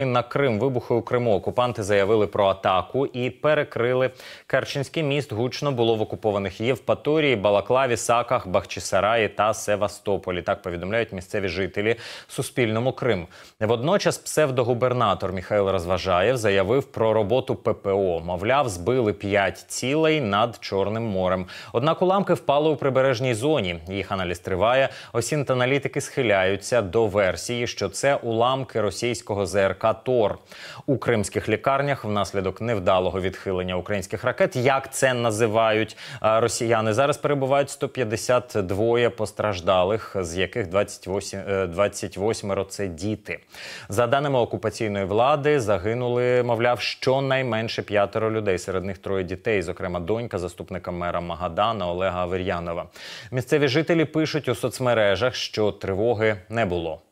На Крим вибухи у Криму окупанти заявили про атаку і перекрили Керченський міст. Гучно було в окупованих Євпаторії, Балаклаві, Саках, Бахчисараї та Севастополі. Так повідомляють місцеві жителі Суспільному Крим. Водночас, псевдогубернатор Міхайл Розважаєв заявив про роботу ППО. Мовляв, збили п'ять цілей над Чорним морем. Однак уламки впали у прибережній зоні. Їх аналіз триває. Осінт аналітики схиляються до версії, що це уламки російського зерка. Катор у кримських лікарнях внаслідок невдалого відхилення українських ракет. Як це називають е, росіяни? Зараз перебувають 152 постраждалих, з яких 28 28 е, – це діти. За даними окупаційної влади, загинули, мовляв, щонайменше п'ятеро людей. Серед них троє дітей, зокрема донька заступника мера Магадана Олега Авер'янова. Місцеві жителі пишуть у соцмережах, що тривоги не було.